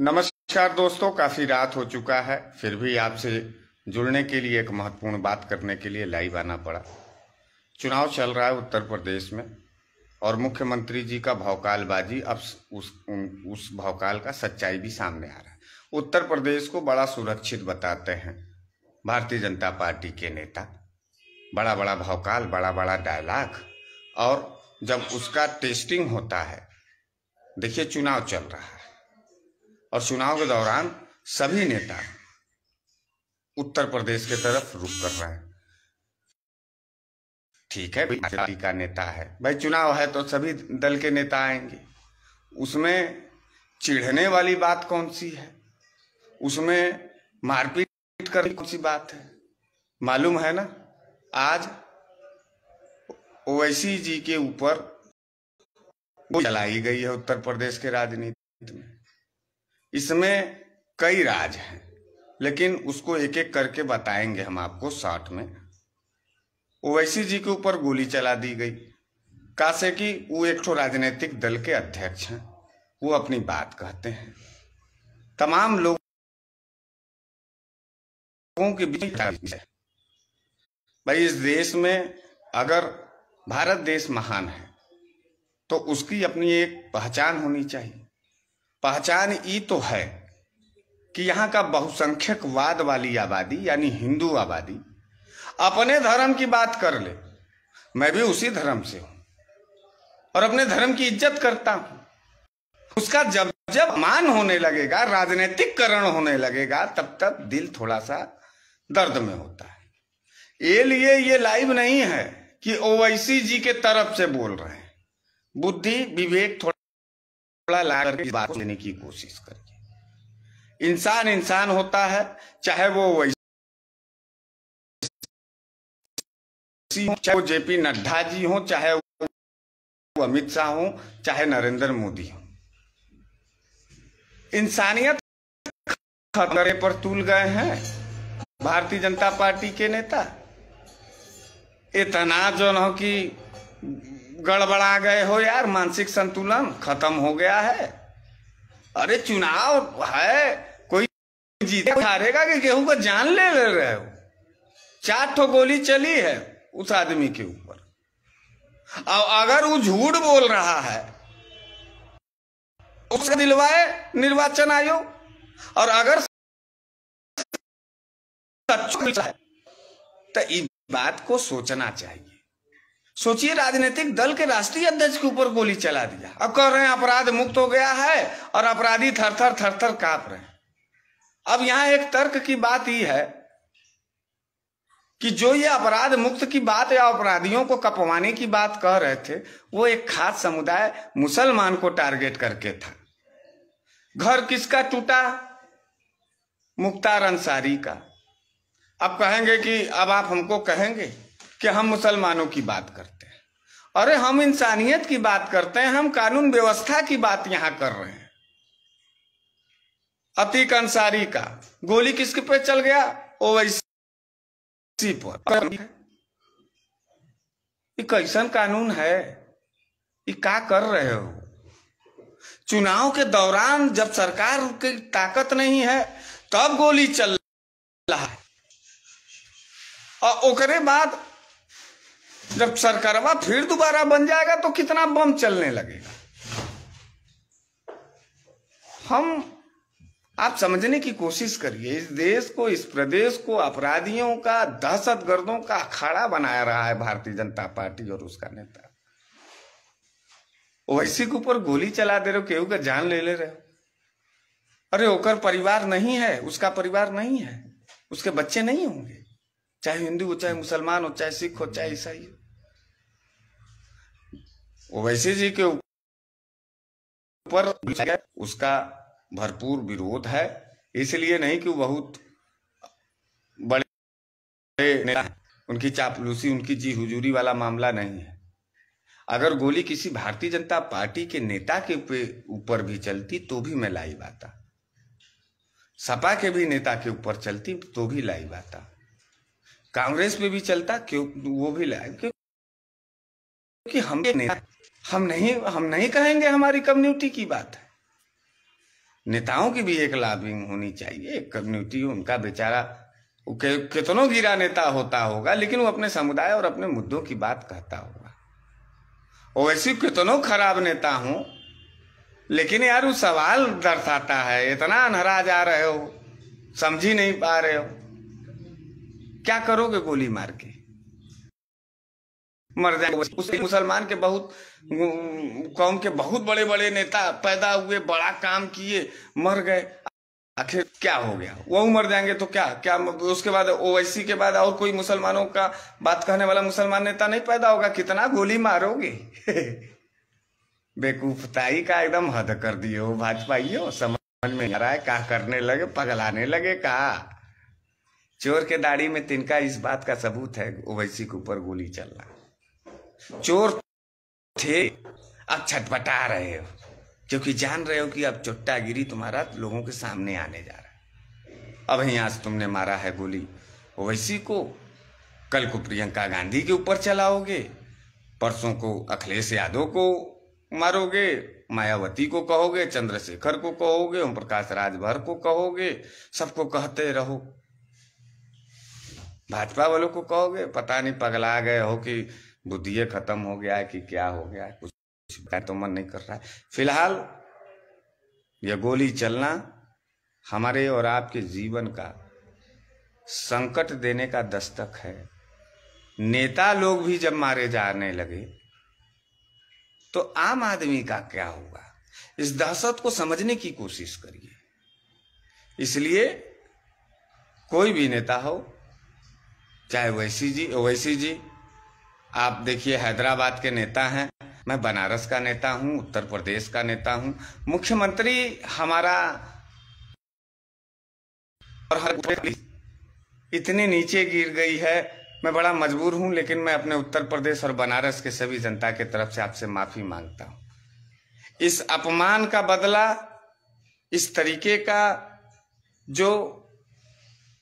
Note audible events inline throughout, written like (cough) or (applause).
नमस्कार दोस्तों काफी रात हो चुका है फिर भी आपसे जुड़ने के लिए एक महत्वपूर्ण बात करने के लिए लाइव आना पड़ा चुनाव चल रहा है उत्तर प्रदेश में और मुख्यमंत्री जी का भौकालबाजी अब उस उस भौकाल का सच्चाई भी सामने आ रहा है उत्तर प्रदेश को बड़ा सुरक्षित बताते हैं भारतीय जनता पार्टी के नेता बड़ा बड़ा भौकाल बड़ा बड़ा डायलॉग और जब उसका टेस्टिंग होता है देखिए चुनाव चल रहा है और चुनाव के दौरान सभी नेता उत्तर प्रदेश के तरफ रुख कर रहे हैं ठीक है पार्टी का नेता है भाई चुनाव है तो सभी दल के नेता आएंगे उसमें चिढ़ने वाली बात कौन सी है उसमें मारपीट करने कौन सी बात है मालूम है ना आज ओवैसी जी के ऊपर चलाई गई है उत्तर प्रदेश के राजनीति में इसमें कई राज हैं लेकिन उसको एक एक करके बताएंगे हम आपको साठ में ओवैसी जी के ऊपर गोली चला दी गई कासे की वो एक ठो राजनीतिक दल के अध्यक्ष हैं वो अपनी बात कहते हैं तमाम लोगों के बीच भाई इस देश में अगर भारत देश महान है तो उसकी अपनी एक पहचान होनी चाहिए पहचान ये तो है कि यहाँ का बहुसंख्यक वाद वाली आबादी यानी हिंदू आबादी अपने धर्म की बात कर ले मैं भी उसी धर्म से हूं और अपने धर्म की इज्जत करता हूं उसका जब जब मान होने लगेगा राजनीतिक करण होने लगेगा तब तब दिल थोड़ा सा दर्द में होता है ये लिए ये लाइव नहीं है कि ओवैसी जी के तरफ से बोल रहे हैं बुद्धि विवेक थोड़ा कपड़ा ला करके बात लेने की कोशिश करिए इंसान इंसान होता है चाहे वो वैसी चाहे वो जेपी नड्डा जी हो चाहे वो अमित शाह हो चाहे नरेंद्र मोदी हो इंसानियत खतरे पर तुल गए हैं भारतीय जनता पार्टी के नेता इतना जो न कि गड़बड़ा गए हो यार मानसिक संतुलन खत्म हो गया है अरे चुनाव है कोई जीते हारेगा कि गेहूं को जान ले ले रहे हो चार ठो गोली चली है उस आदमी के ऊपर और अगर वो झूठ बोल रहा है उसे दिलवाए निर्वाचन आयोग और अगर तो इस बात को सोचना चाहिए सोचिए राजनीतिक दल के राष्ट्रीय अध्यक्ष के ऊपर गोली चला दिया अब कह रहे हैं अपराध मुक्त हो गया है और अपराधी थर थर थर थर कांप रहे हैं अब यहां एक तर्क की बात ही है कि जो ये अपराध मुक्त की बात या अपराधियों को कपवाने की बात कह रहे थे वो एक खास समुदाय मुसलमान को टारगेट करके था घर किसका टूटा मुख्तार अंसारी का अब कहेंगे कि अब आप हमको कहेंगे कि हम मुसलमानों की बात करते हैं अरे हम इंसानियत की बात करते हैं हम कानून व्यवस्था की बात यहां कर रहे हैं अतीक अंसारी का गोली किसके पे चल गया ओवैसी पर कैसन कानून है ये का कर रहे हो चुनाव के दौरान जब सरकार की ताकत नहीं है तब गोली चल रहा है और ओकरे बाद जब सरकार फिर दोबारा बन जाएगा तो कितना बम चलने लगेगा हम आप समझने की कोशिश करिए इस देश को इस प्रदेश को अपराधियों का दहशत गर्दों का अखाड़ा बनाया रहा है भारतीय जनता पार्टी और उसका नेता वैसी के ऊपर गोली चला दे रहे हो केहू का जान ले ले रहे हो अरे ओकर परिवार नहीं है उसका परिवार नहीं है उसके बच्चे नहीं होंगे चाहे हिंदू हो चाहे मुसलमान हो चाहे सिख हो चाहे ईसाई हो ओवैसी जी के ऊपर उसका भरपूर विरोध है इसलिए नहीं कि बहुत बड़े नेता उनकी चापलूसी उनकी जी हुजूरी वाला मामला नहीं है अगर गोली किसी भारतीय जनता पार्टी के नेता के ऊपर भी चलती तो भी मैं लाई बात सपा के भी नेता के ऊपर चलती तो भी लाई बाता कांग्रेस पे भी चलता क्यों वो भी लाई क्योंकि हम नेता हम नहीं हम नहीं कहेंगे हमारी कम्युनिटी की बात है नेताओं की भी एक लाभिंग होनी चाहिए एक कम्युनिटी उनका बेचारा कितनों गिरा नेता होता होगा लेकिन वो अपने समुदाय और अपने मुद्दों की बात कहता होगा और ऐसी कितनों खराब नेता हूं लेकिन यार वो सवाल दर्शाता है इतना अनहरा जा रहे हो समझ ही नहीं पा रहे हो क्या करोगे गोली मार के मर जाएंगे उस मुसलमान के बहुत कौम के बहुत बड़े बड़े नेता पैदा हुए बड़ा काम किए मर गए आखिर क्या हो गया वो मर जाएंगे तो क्या क्या उसके बाद ओवैसी के बाद और कोई मुसलमानों का बात कहने वाला मुसलमान नेता नहीं पैदा होगा कितना गोली मारोगे (laughs) बेकूफताई का एकदम हद कर दिए हो भाजपा ये समझ में आ रहा है कहा करने लगे पगलाने लगे कहा चोर के दाढ़ी में तिनका इस बात का सबूत है ओवैसी के ऊपर गोली चलना चोर थे अब छटपटा रहे हो क्योंकि जान रहे हो कि अब गिरी तुम्हारा लोगों के सामने आने जा रहा है अब यहाँ से तुमने मारा है गोली वैसी को कल को प्रियंका गांधी के ऊपर चलाओगे परसों को अखिलेश यादव को मारोगे मायावती को कहोगे चंद्रशेखर को कहोगे ओम प्रकाश राजभर को कहोगे सबको कहते रहो भाजपा वालों को कहोगे पता नहीं पगला गए हो कि बुद्धि खत्म हो गया है कि क्या हो गया है कुछ तो मन नहीं कर रहा है फिलहाल यह गोली चलना हमारे और आपके जीवन का संकट देने का दस्तक है नेता लोग भी जब मारे जाने लगे तो आम आदमी का क्या होगा इस दहशत को समझने की कोशिश करिए इसलिए कोई भी नेता हो चाहे वैसी जी वैसी जी आप देखिए हैदराबाद के नेता हैं मैं बनारस का नेता हूं उत्तर प्रदेश का नेता हूं मुख्यमंत्री हमारा और हर इतने नीचे गिर गई है मैं बड़ा मजबूर हूं लेकिन मैं अपने उत्तर प्रदेश और बनारस के सभी जनता के तरफ से आपसे माफी मांगता हूं इस अपमान का बदला इस तरीके का जो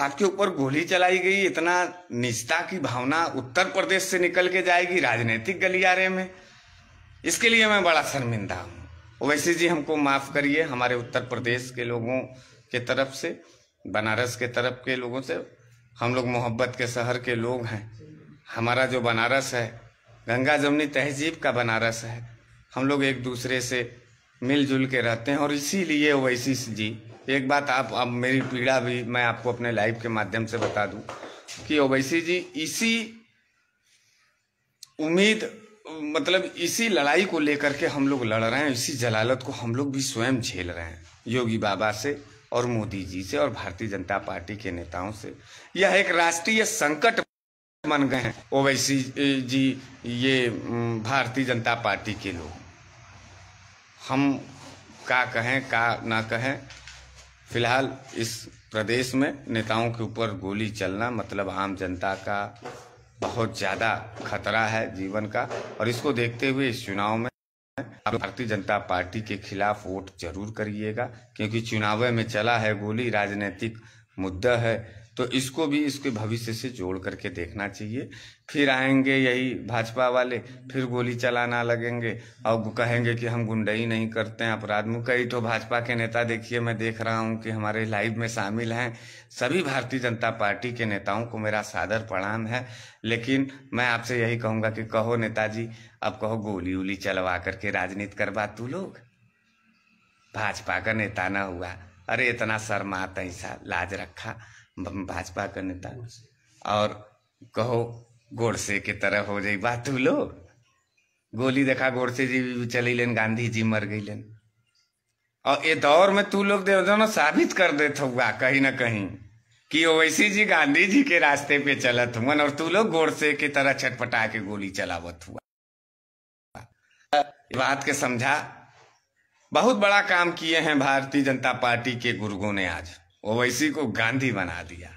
आपके ऊपर गोली चलाई गई इतना निजता की भावना उत्तर प्रदेश से निकल के जाएगी राजनीतिक गलियारे में इसके लिए मैं बड़ा शर्मिंदा हूँ वैसे जी हमको माफ़ करिए हमारे उत्तर प्रदेश के लोगों के तरफ से बनारस के तरफ के लोगों से हम लोग मोहब्बत के शहर के लोग हैं हमारा जो बनारस है गंगा जमुनी तहजीब का बनारस है हम लोग एक दूसरे से मिलजुल के रहते हैं और इसीलिए ओवैसी जी एक बात आप अब मेरी पीड़ा भी मैं आपको अपने लाइफ के माध्यम से बता दूं कि ओवैसी जी इसी उम्मीद मतलब इसी लड़ाई को लेकर के हम लोग लड़ रहे हैं इसी जलालत को हम लोग भी स्वयं झेल रहे हैं योगी बाबा से और मोदी जी से और भारतीय जनता पार्टी के नेताओं से यह एक राष्ट्रीय संकट बन गए हैं ओवैसी जी ये भारतीय जनता पार्टी के लोग हम का कहें का ना कहें फिलहाल इस प्रदेश में नेताओं के ऊपर गोली चलना मतलब आम जनता का बहुत ज़्यादा खतरा है जीवन का और इसको देखते हुए इस चुनाव में आप भारतीय जनता पार्टी के खिलाफ वोट जरूर करिएगा क्योंकि चुनाव में चला है गोली राजनीतिक मुद्दा है तो इसको भी इसके भविष्य से जोड़ करके देखना चाहिए फिर आएंगे यही भाजपा वाले फिर गोली चलाना लगेंगे और कहेंगे कि हम गुंडई नहीं करते हैं अपराध में कई तो भाजपा के नेता देखिए मैं देख रहा हूँ कि हमारे लाइव में शामिल हैं सभी भारतीय जनता पार्टी के नेताओं को मेरा सादर प्रणाम है लेकिन मैं आपसे यही कहूँगा कि कहो नेताजी अब कहो गोली उली चलवा करके राजनीति करवा तू लोग भाजपा का नेता ना हुआ अरे इतना शर्माता ऐसा लाज रखा भाजपा का नेता और कहो गोडसे की तरह हो जाए बात तू लो गोली देखा गोडसे जी भी चली लेन गांधी जी मर गई लेन और ये दौर में तू लोग दोनों साबित कर दे हुआ कहीं ना कहीं कि ओवैसी जी गांधी जी के रास्ते पे चलत हुआ और तू लोग गोडसे की तरह छटपटा के गोली चलावत हुआ बात के समझा बहुत बड़ा काम किए हैं भारतीय जनता पार्टी के गुर्गो ने आज ओवैसी को गांधी बना दिया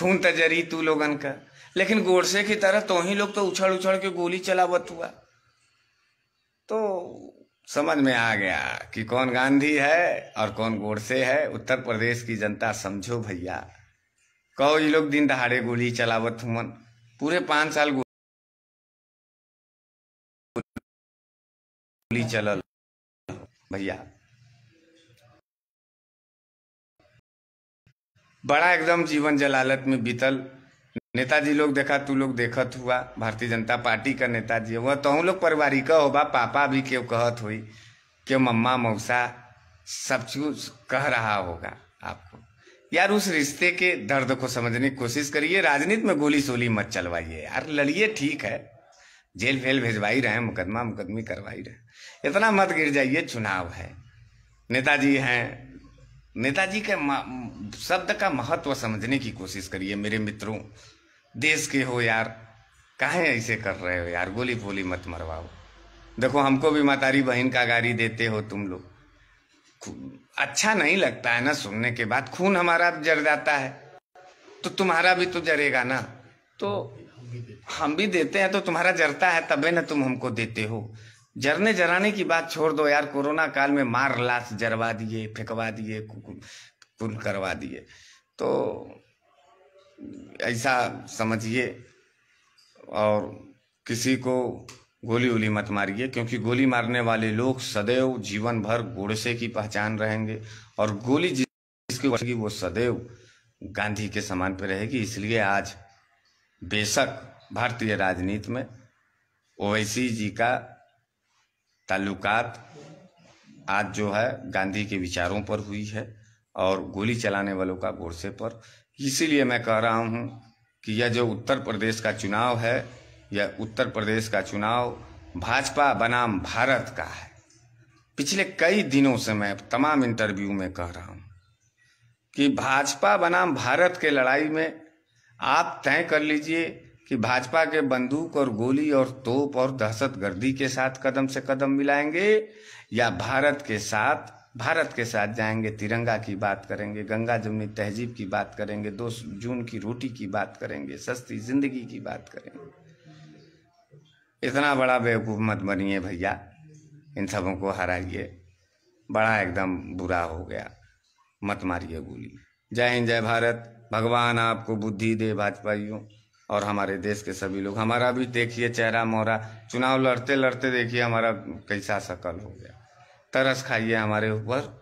खून तजरी तू लोगन का लेकिन गोडसे की तरह तो ही लोग तो उछड़ उछड़ के गोली चलावत हुआ तो समझ में आ गया कि कौन गांधी है और कौन गोडसे है उत्तर प्रदेश की जनता समझो भैया कहो ये लोग दिन दहाड़े गोली चलावत हुमन पूरे पांच साल गोली चलल भैया बड़ा एकदम जीवन जलालत में बीतल नेताजी लोग देखा तू लोग देखत हुआ भारतीय जनता पार्टी का नेताजी हुआ तो हम लोग हो बा पापा भी क्यों कहत हुई क्यों मम्मा मऊसा सब कुछ कह रहा होगा आपको यार उस रिश्ते के दर्द को समझने की कोशिश करिए राजनीति में गोली सोली मत चलवाइए यार लड़िए ठीक है जेल फेल भेजवाई रहे मुकदमा मुकदमी करवाई रहे इतना मत गिर जाइए चुनाव है नेताजी हैं नेताजी के शब्द का महत्व समझने की कोशिश करिए मेरे मित्रों देश के हो यार काहे ऐसे कर रहे हो यार गोली फोली मत मरवाओ देखो हमको भी मातारी बहन का गाड़ी देते हो तुम लोग अच्छा नहीं लगता है ना सुनने के बाद खून हमारा जर जाता है तो तुम्हारा भी तो जरेगा ना तो हम भी देते हैं तो तुम्हारा जरता है तबे ना तुम हमको देते हो जरने जराने की बात छोड़ दो यार कोरोना काल में मार लाश जरवा दिए फेंकवा दिए कुल करवा दिए तो ऐसा समझिए और किसी को गोली उली मत मारिए क्योंकि गोली मारने वाले लोग सदैव जीवन भर गोड़से की पहचान रहेंगे और गोली जिसकी वो सदैव गांधी के समान पे रहेगी इसलिए आज बेशक भारतीय राजनीति में ओवैसी जी का ताल्लुकात आज जो है गांधी के विचारों पर हुई है और गोली चलाने वालों का गोरसे पर इसीलिए मैं कह रहा हूं कि यह जो उत्तर प्रदेश का चुनाव है यह उत्तर प्रदेश का चुनाव भाजपा बनाम भारत का है पिछले कई दिनों से मैं तमाम इंटरव्यू में कह रहा हूं कि भाजपा बनाम भारत के लड़ाई में आप तय कर लीजिए कि भाजपा के बंदूक और गोली और तोप और दहशत गर्दी के साथ कदम से कदम मिलाएंगे या भारत के साथ भारत के साथ जाएंगे तिरंगा की बात करेंगे गंगा जमनी तहजीब की बात करेंगे दो जून की रोटी की बात करेंगे सस्ती जिंदगी की बात करेंगे इतना बड़ा बेवकूफ़ मत बनिए भैया इन सबों को हराइए बड़ा एकदम बुरा हो गया मत मारिए गोली जय हिंद जय भारत भगवान आपको बुद्धि दे भाजपाइयों और हमारे देश के सभी लोग हमारा भी देखिए चेहरा मोहरा चुनाव लड़ते लड़ते देखिए हमारा कैसा शकल हो गया तरस खाइए हमारे ऊपर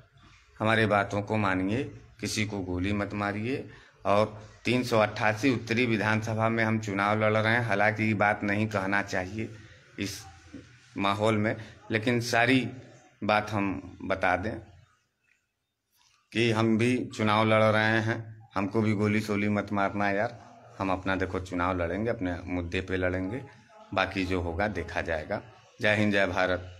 हमारे बातों को मानिए किसी को गोली मत मारिए और तीन सौ अट्ठासी उत्तरी विधानसभा में हम चुनाव लड़ रहे हैं हालांकि ये बात नहीं कहना चाहिए इस माहौल में लेकिन सारी बात हम बता दें कि हम भी चुनाव लड़ रहे हैं हमको भी गोली सोली मत मारना यार हम अपना देखो चुनाव लड़ेंगे अपने मुद्दे पे लड़ेंगे बाकी जो होगा देखा जाएगा जय हिंद जय भारत